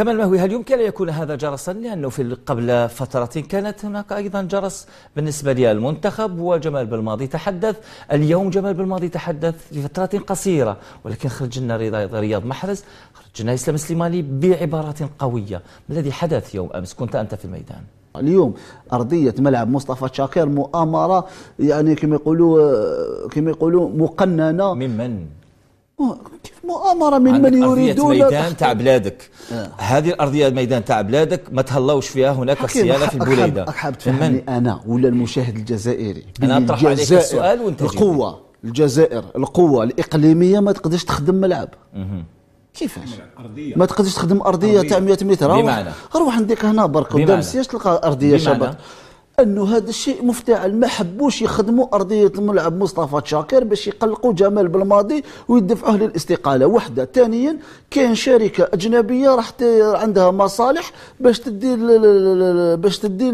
كما المهوي هل يمكن أن يكون هذا جرسا لأنه في قبل فترة كانت هناك أيضا جرس بالنسبة للمنتخب وجمال بالماضي تحدث اليوم جمال بالماضي تحدث لفترة قصيرة ولكن خرج لنا رياض محرز خرج لنا إسلام سليماني بعبارات قوية ما الذي حدث يوم أمس كنت أنت في الميدان اليوم ارضيه ملعب مصطفى شاكر مؤامره يعني كما يقولوا كما يقولوا مقننه ممن كيف مؤامره من من يريدون ميدان تاع بلادك آه. هذه الارضيه الميدان تاع بلادك ما تهلاوش فيها هناك صيانه في البوليده احب تفهمني انا ولا المشاهد الجزائري انا اطرح عليك السؤال وانت القوه الجزائر القوه الاقليميه ما تقدرش تخدم ملعب كيفاش ما تقدرش تخدم ارضيه, أرضية. تاع 100 متر بمعنى روح عندك هنا برك قدام السياج تلقى ارضيه شابه انه هذا الشيء مفتعل ما حبوش يخدموا ارضيه الملعب مصطفى تشاكر باش يقلقوا جمال بالماضي ويدفعوه للاستقاله وحده ثانيا كاين شركه اجنبيه راح عندها مصالح باش تدي باش تدي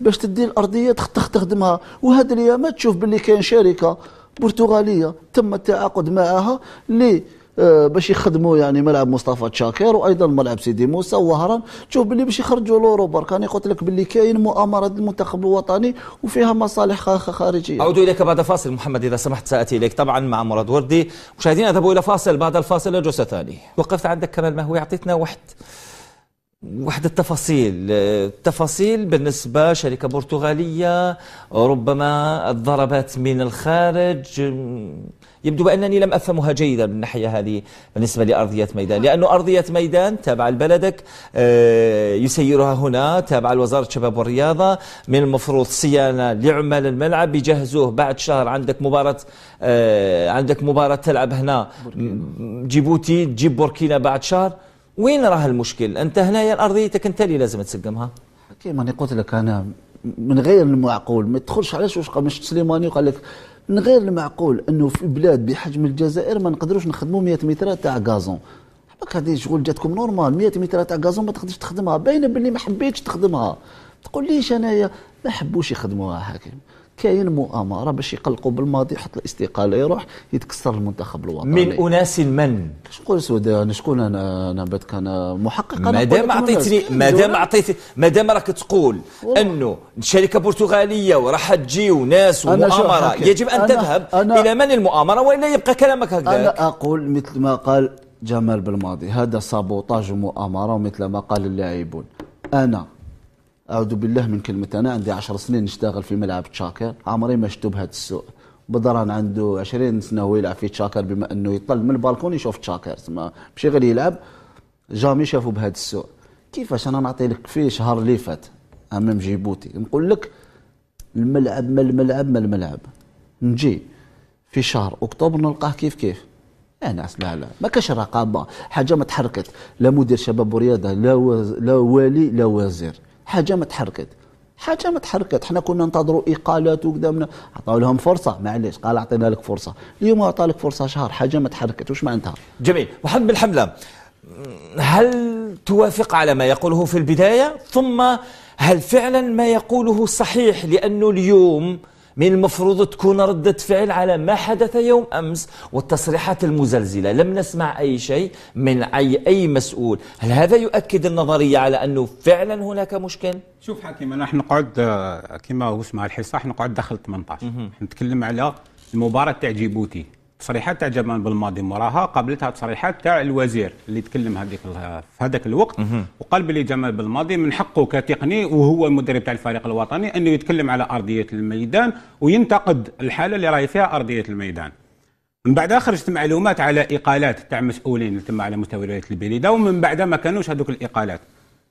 باش تدي الارضيه تخدمها وهذا الايام تشوف باللي كاين شركه برتغاليه تم التعاقد معها ل آه، باش يخدموا يعني ملعب مصطفى تشاكر وايضا ملعب سيدي موسى وهران تشوف باللي باش يخرجوا لورو برك انا قلت لك باللي كاين مؤامره المنتخب الوطني وفيها مصالح خارجيه اعود اليك بعد فاصل محمد اذا سمحت ساتي اليك طبعا مع مراد وردي مشاهدينا اذهبوا الى فاصل بعد الفاصل الجزء الثاني وقفت عندك كمال مهوي اعطيتنا واحد واحد التفاصيل التفاصيل بالنسبة شركة برتغالية ربما الضربات من الخارج يبدو بأنني لم أفهمها جيدا من الناحية هذه بالنسبة لأرضية ميدان لأن أرضية ميدان تابعة لبلدك آه، يسيرها هنا تابعة لوزارة الشباب والرياضة من المفروض صيانة لعمال الملعب يجهزوه بعد شهر عندك مباراة آه، عندك مباراة تلعب هنا جيبوتي تجيب بوركينا بعد شهر وين راه المشكل انت هنايا ارضيتك انت اللي لازم تسقمها كيما انا قلت لك انا من غير المعقول ما تدخلش علاش واش مش سليماني وقال لك من غير المعقول انه في بلاد بحجم الجزائر ما نقدروش نخدموا 100 متر تاع غازون حبك هذه شغل جاتكم نورمال 100 متر تاع غازون ما تقدرش تخدمها باينه باللي ما حبيتش تخدمها تقول ليش انايا ما حبوش يخدموها حكيم. كاين مؤامره باش يقلقوا بالماضي يحط الاستقاله يروح يتكسر المنتخب الوطني من اناس من شكون انا شكون انا انا بدك انا محقق ما دام عطيتني ما دام عطيتني ما دام راك تقول انه شركه برتغاليه وراح تجي وناس ومؤامره يجب ان أنا تذهب أنا الى من المؤامره والا يبقى كلامك هكذا انا اقول مثل ما قال جمال بالماضي هذا سابوتاج ومؤامره ومثل ما قال اللاعبون انا أعوذ بالله من كلمة أنا عندي 10 سنين نشتغل في ملعب تشاكر عمري ما شفت بهذا السوء بدران عنده 20 سنة هو يلعب في تشاكر بما أنه يطل من البالكون يشوف تشاكر تما ماشي غير يلعب جامي شافوا بهذا السوء كيفاش أنا نعطي لك في شهر اللي فات أمام جيبوتي نقول لك الملعب ما الملعب ما الملعب نجي في شهر أكتوبر نلقاه كيف كيف انا لا لا ما كاش رقابه حاجه ما تحركت لا مدير شباب ورياضه لا لا والي لا وزير حاجه ما تحركت حاجه ما تحركت حنا كنا ننتظروا اقالات وقدامنا عطاو لهم فرصه معليش قال اعطينا لك فرصه اليوم عطى لك فرصه شهر حاجه ما تحركت واش معناتها جميل محمد بن حمله هل توافق على ما يقوله في البدايه ثم هل فعلا ما يقوله صحيح لانه اليوم من المفروض تكون ردة فعل على ما حدث يوم أمس والتصريحات المزلزلة لم نسمع أي شيء من أي, أي مسؤول هل هذا يؤكد النظرية على أنه فعلا هناك مشكل؟ شوف حكيم أنا قعد كما اسمها الحصة نحن قعد دخل 18 نتكلم على المباراة تاع جيبوتي تصريحات تاع جمال بالماضي موراها قابلتها تصريحات تاع الوزير اللي تكلم هذيك في هذاك الوقت وقال بلي جمال بالماضي من حقه كتقني وهو المدرب تاع الفريق الوطني انه يتكلم على ارضيه الميدان وينتقد الحاله اللي راهي فيها ارضيه الميدان من بعدها خرجت معلومات على اقالات تاع مسؤولين تم على مستوى ولايه البليده ومن بعدها ما كانوش هذوك الاقالات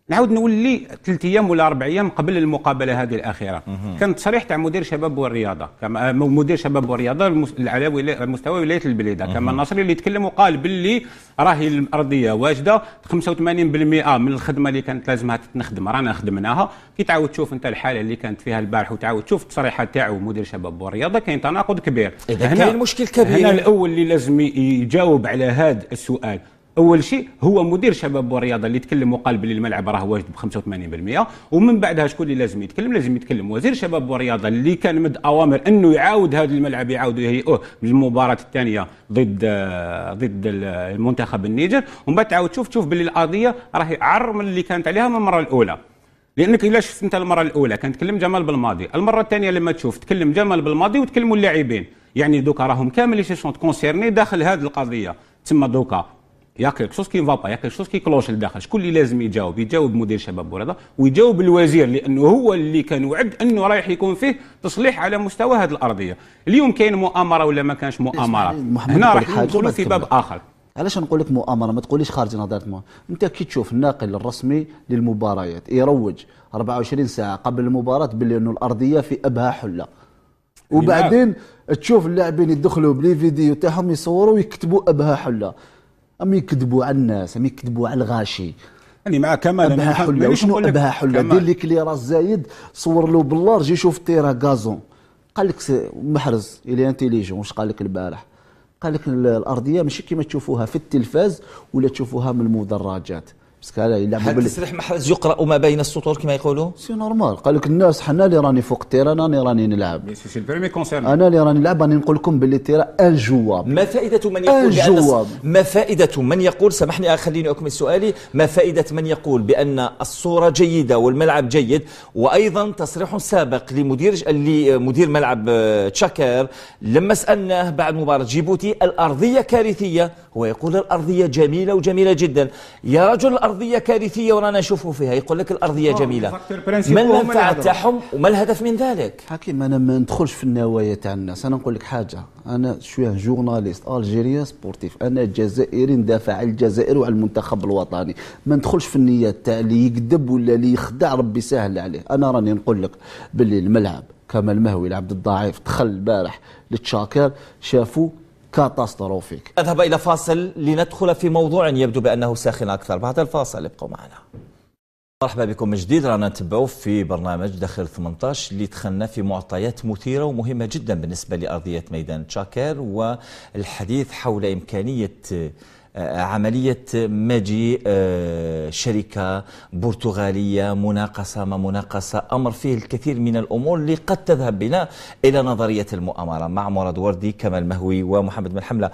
نعاود نقول لي ثلاث ايام ولا اربع ايام قبل المقابله هذه الاخيره كان تصريح تاع مدير شباب والرياضه كما مدير شباب والرياضه على مستوى ولايه البليده كما الناصري اللي تكلم وقال باللي راهي الارضيه واجده 85% من الخدمه اللي كانت لازمها تتنخدم رانا خدمناها كي تعاود تشوف انت الحاله اللي كانت فيها البارح وتعاود تشوف التصريحات تاعو مدير شباب والرياضه كاين تناقض كبير هنا كاين مشكل كبير هنا الاول اللي لازم يجاوب على هذا السؤال اول شيء هو مدير شباب والرياضه اللي تكلم وقال باللي الملعب راه واجد ب 85% ومن بعدها شكون اللي لازم يتكلم لازم يتكلم وزير شباب والرياضه اللي كان مد اوامر انه يعاود هذا الملعب يعاود يهيئوه للمباراه الثانيه ضد آه، ضد المنتخب النيجر ومن بعد تعاود تشوف تشوف باللي القضيه راهي عر من اللي كانت عليها من المره الاولى لانك الا شفت انت المره الاولى كان تكلم جمال بالماضي المره الثانيه لما تشوف تكلم جمال بالماضي وتكلموا اللاعبين يعني دوكا راهم كامل لي سيسون كونسيرني داخل هذه القضيه تسمى دوكا يا كيلك شوز كي فابا يا كيلك شوز كي كلوش لداخل شكون اللي لازم يجاوب يجاوب مدير شباب ورضا ويجاوب الوزير لانه هو اللي كان وعد انه رايح يكون فيه تصليح على مستوى هذه الارضيه اليوم كاين مؤامره ولا ما كانش مؤامره هنا راح ندخلوا في باب اخر علاش نقول لك مؤامره ما تقوليش خارج نظرة ما انت كي تشوف الناقل الرسمي للمباريات يروج 24 ساعه قبل المباراه باللي انه الارضيه في ابها حله وبعدين تشوف اللاعبين يدخلوا بلي فيديو تاعهم يصوروا ويكتبوا ابها حله أم يكذبوا على الناس أم يكذبوا على الغاشي يعني مع كمال ابها حلوه وشنو ابها حلوه دير لي كلي راس زايد صور له بالله جي شوف تيرا غازون قال لك محرز الي انتيليجون واش قال لك البارح قال لك الارضيه ماشي كما تشوفوها في التلفاز ولا تشوفوها من المدرجات بس قال يلعبوا بالتسريح محرز يقرا ما بين السطور كما يقولوا سي نورمال قال لك الناس حنا اللي راني فوق التيران انا راني نلعب انا اللي راني نلعب راني نقول لكم باللي التيران الجواب ما فائده من يقول جواب ما فائده من يقول سامحني خليني اكمل سؤالي ما فائده من يقول بان الصوره جيده والملعب جيد وايضا تصريح سابق لمدير لمدير ملعب آه، تشاكر لما سالناه بعد مباراه جيبوتي الارضيه كارثيه هو يقول الارضيه جميله وجميله جدا يا رجل أرضية كارثية ورانا نشوفوا فيها يقول لك الأرضية آه، جميلة ما المنفعة تاعهم وما الهدف من ذلك حكيم أنا ما ندخلش في النوايا تاع الناس أنا نقول لك حاجة أنا شوية جورناليست ألجيريا سبورتيف أنا جزائري ندافع على الجزائر وعلى المنتخب الوطني ما ندخلش في النيات تاع اللي يكذب ولا اللي يخدع ربي سهل عليه أنا راني نقول لك باللي الملعب كمال مهوي العبد الضعيف دخل البارح لتشاكر شافوا كاتاستروفيك أذهب إلى فاصل لندخل في موضوع يبدو بأنه ساخن أكثر بعد الفاصل ابقوا معنا مرحبا بكم من جديد رانا نتبعوا في برنامج داخل 18 اللي دخلنا في معطيات مثيره ومهمه جدا بالنسبه لارضيه ميدان تشاكر والحديث حول امكانيه آه، عملية مجيء آه، شركة برتغالية مناقصة ما مناقصة أمر فيه الكثير من الأمور اللي قد تذهب بنا إلى نظرية المؤامرة مع مراد وردي كمال مهوي ومحمد من حملة